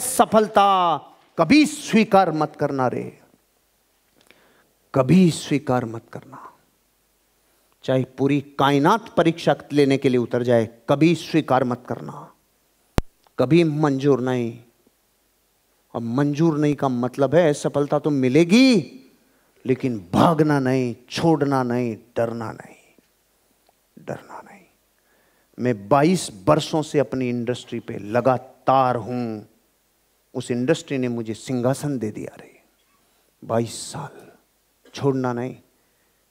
सफलता कभी स्वीकार मत करना रे कभी स्वीकार मत करना चाहे पूरी कायनात परीक्षा लेने के लिए उतर जाए कभी स्वीकार मत करना कभी मंजूर नहीं अब मंजूर नहीं का मतलब है सफलता तो मिलेगी लेकिन भागना नहीं छोड़ना नहीं डरना नहीं डरना नहीं मैं 22 वर्षों से अपनी इंडस्ट्री पे लगातार हूं उस इंडस्ट्री ने मुझे सिंहासन दे दिया रे बाईस साल छोड़ना नहीं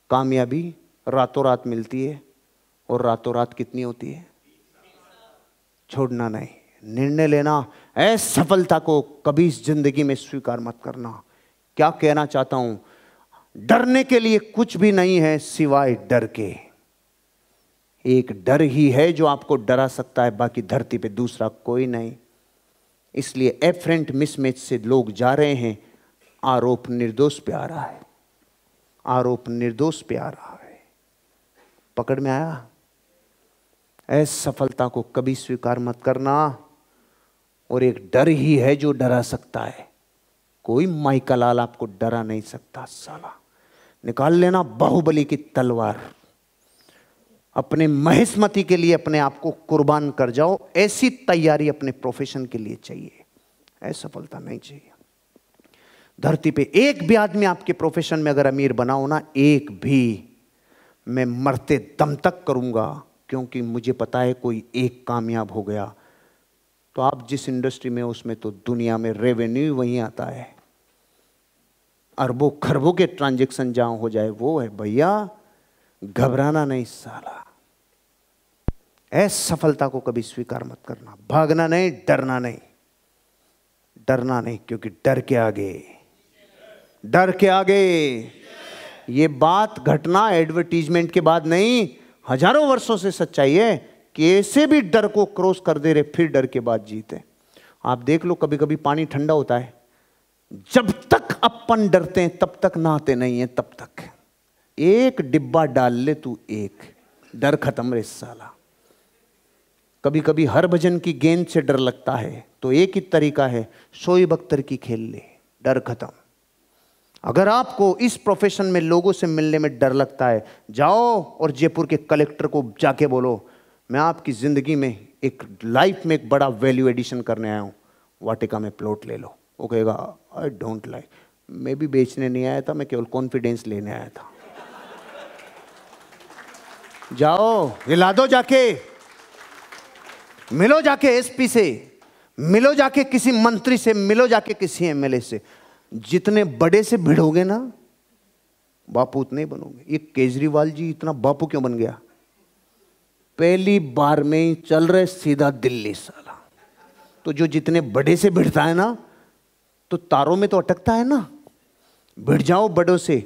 कामयाबी रातों रात मिलती है और रातों रात कितनी होती है छोड़ना नहीं निर्णय लेना असफलता को कभी इस जिंदगी में स्वीकार मत करना क्या कहना चाहता हूं डरने के लिए कुछ भी नहीं है सिवाय डर के एक डर ही है जो आपको डरा सकता है बाकी धरती पे दूसरा कोई नहीं इसलिए एफरेंट मिसमैच से लोग जा रहे हैं आरोप निर्दोष पे आ रहा है आरोप निर्दोष पे आ रहा है पकड़ में आया ऐसी सफलता को कभी स्वीकार मत करना और एक डर ही है जो डरा सकता है कोई माइका लाल आपको डरा नहीं सकता साला निकाल लेना बाहुबली की तलवार अपने महेशमती के लिए अपने आप को कुर्बान कर जाओ ऐसी तैयारी अपने प्रोफेशन के लिए चाहिए सफलता नहीं चाहिए धरती पे एक भी आदमी आपके प्रोफेशन में अगर अमीर बना हो ना एक भी मैं मरते दम तक करूंगा क्योंकि मुझे पता है कोई एक कामयाब हो गया तो आप जिस इंडस्ट्री में उसमें तो दुनिया में रेवेन्यू वही आता है अरबों खरबों के ट्रांजेक्शन जहां हो जाए वो है भैया घबराना नहीं साला ऐसी सफलता को कभी स्वीकार मत करना भागना नहीं डरना नहीं डरना नहीं क्योंकि डर के आगे डर के आगे ये बात घटना एडवर्टीजमेंट के बाद नहीं हजारों वर्षों से सच्चाई है कि ऐसे भी डर को क्रॉस कर दे रहे फिर डर के बाद जीते आप देख लो कभी कभी पानी ठंडा होता है जब तक अपन डरते हैं तब तक नहाते नहीं है तब तक एक डिब्बा डाल ले तू एक डर खत्म रे साला कभी कभी हर भजन की गेंद से डर लगता है तो एक ही तरीका है सोई बख्तर की खेल ले डर खत्म अगर आपको इस प्रोफेशन में लोगों से मिलने में डर लगता है जाओ और जयपुर के कलेक्टर को जाके बोलो मैं आपकी ज़िंदगी में एक लाइफ में एक बड़ा वैल्यू एडिशन करने आया हूँ वाटिका में प्लॉट ले लो वो कहेगा आई डोंट लाइक मैं भी बेचने नहीं आया था मैं केवल कॉन्फिडेंस लेने आया था जाओ हिला दो जाके मिलो जाके एसपी से मिलो जाके किसी मंत्री से मिलो जाके किसी एमएलए से जितने बड़े से भिड़ोगे ना बापू उतने बनोगे ये केजरीवाल जी इतना बापू क्यों बन गया पहली बार में ही चल रहे सीधा दिल्ली साला तो जो जितने बड़े से भिड़ता है ना तो तारों में तो अटकता है ना भिड़ जाओ बड़ों से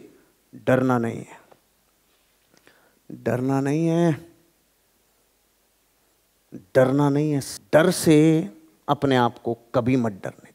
डरना नहीं है डरना नहीं है डरना नहीं है डर से अपने आप को कभी मत डरने